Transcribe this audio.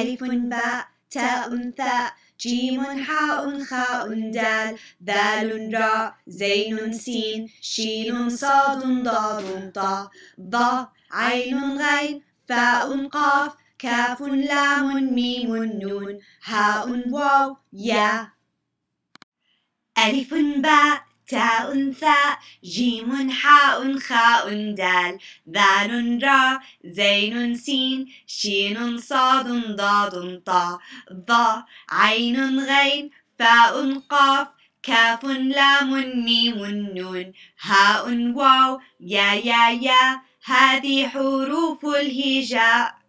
ألف باء تاء ثاء جيم حاء خاء دال ذال راء زين سين شين صاد ضاد طاء ضاء عين غين فاء قاف كاف لام ميم نون هاء واو يا ألف باء تاء ثاء جيم حاء خاء دال ذال را زين سين شين صاد ضاد طاء ضا عين غين فاء قاف كاف لام ميم نون هاء واو يا يا يا هذه حروف الهجاء